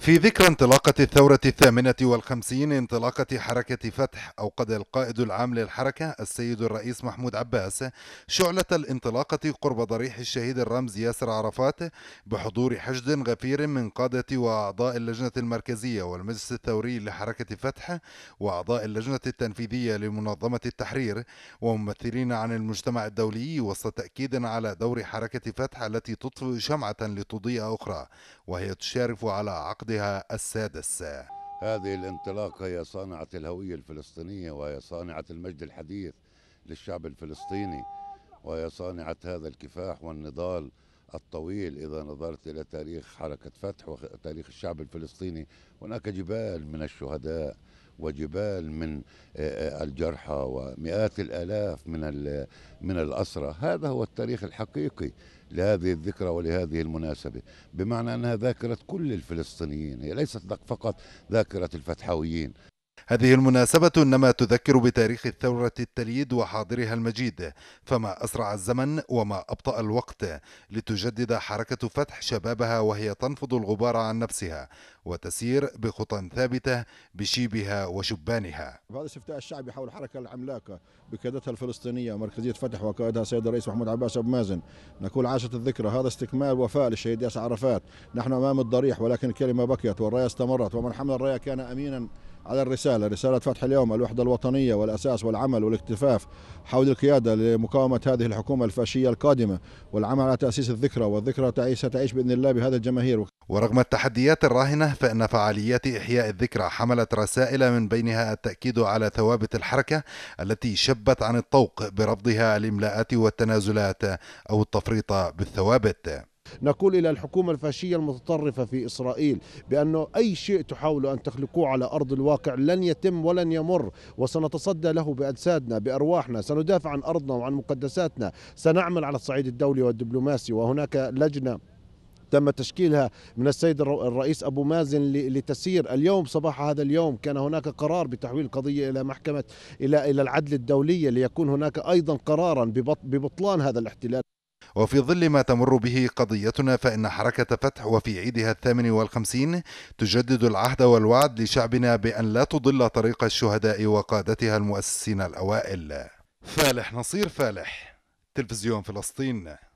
في ذكرى انطلاقة الثورة الثامنة والخمسين انطلاقة حركة فتح أوقد القائد العام للحركة السيد الرئيس محمود عباس شعلة الانطلاقة قرب ضريح الشهيد الرمز ياسر عرفات بحضور حشد غفير من قادة وأعضاء اللجنة المركزية والمجلس الثوري لحركة فتح وأعضاء اللجنة التنفيذية لمنظمة التحرير وممثلين عن المجتمع الدولي وسط تأكيد على دور حركة فتح التي تطفئ شمعة لتضيء أخرى وهي تشارف على عقد عقدها السادس هذه الانطلاقة هي صانعة الهوية الفلسطينية وهي صانعة المجد الحديث للشعب الفلسطيني وهي صانعة هذا الكفاح والنضال الطويل إذا نظرت إلى تاريخ حركة فتح وتاريخ الشعب الفلسطيني هناك جبال من الشهداء وجبال من الجرحى ومئات الآلاف من من الأسرى هذا هو التاريخ الحقيقي لهذه الذكرى ولهذه المناسبة بمعنى أنها ذاكرة كل الفلسطينيين هي ليست فقط ذاكرة الفتحويين هذه المناسبة إنما تذكر بتاريخ الثورة التليد وحاضرها المجيد فما أسرع الزمن وما أبطأ الوقت لتجدد حركة فتح شبابها وهي تنفض الغبار عن نفسها وتسير بخطى ثابتة بشيبها وشبانها هذا استفتاء الشعب حول الحركة العملاقة بقيادتها الفلسطينية مركزية فتح وقائدها سيد الرئيس محمود عباس أبو مازن نقول عاشت الذكرى هذا استكمال وفاء للشهيد ياسر عرفات نحن أمام الضريح ولكن الكلمة بقيت والراية استمرت ومن حمل الراية كان أمينا على الرسالة الرسالة رسالة فتح اليوم الوحدة الوطنية والأساس والعمل والاكتفاف حول القيادة لمقاومة هذه الحكومة الفاشية القادمة والعمل على تأسيس الذكرى والذكرى ستعيش بإذن الله بهذا الجماهير ورغم التحديات الراهنة فإن فعاليات إحياء الذكرى حملت رسائل من بينها التأكيد على ثوابت الحركة التي شبت عن الطوق برفضها الإملاءات والتنازلات أو التفريط بالثوابت نقول إلى الحكومة الفاشية المتطرفة في إسرائيل بأنه أي شيء تحاولوا أن تخلقوه على أرض الواقع لن يتم ولن يمر وسنتصدى له بأجسادنا بأرواحنا سندافع عن أرضنا وعن مقدساتنا سنعمل على الصعيد الدولي والدبلوماسي وهناك لجنة تم تشكيلها من السيد الرئيس ابو مازن لتسير اليوم صباح هذا اليوم كان هناك قرار بتحويل القضيه الى محكمه الى الى العدل الدوليه ليكون هناك ايضا قرارا ببطلان هذا الاحتلال وفي ظل ما تمر به قضيتنا فإن حركة فتح وفي عيدها الثامن والخمسين تجدد العهد والوعد لشعبنا بأن لا تضل طريق الشهداء وقادتها المؤسسين الأوائل فالح نصير فالح تلفزيون فلسطين